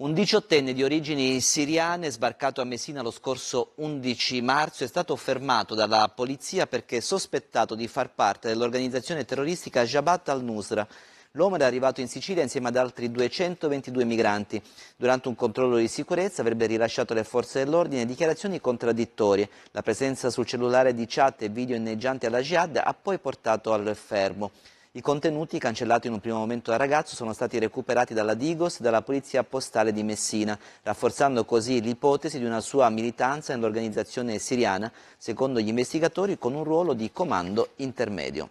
Un diciottenne di origini siriane sbarcato a Messina lo scorso 11 marzo è stato fermato dalla polizia perché sospettato di far parte dell'organizzazione terroristica Jabhat al-Nusra. L'uomo era arrivato in Sicilia insieme ad altri 222 migranti. Durante un controllo di sicurezza avrebbe rilasciato alle forze dell'ordine dichiarazioni contraddittorie. La presenza sul cellulare di chat e video inneggianti alla jihad ha poi portato al fermo. I contenuti, cancellati in un primo momento dal ragazzo, sono stati recuperati dalla Digos e dalla Polizia Postale di Messina, rafforzando così l'ipotesi di una sua militanza nell'organizzazione siriana, secondo gli investigatori, con un ruolo di comando intermedio.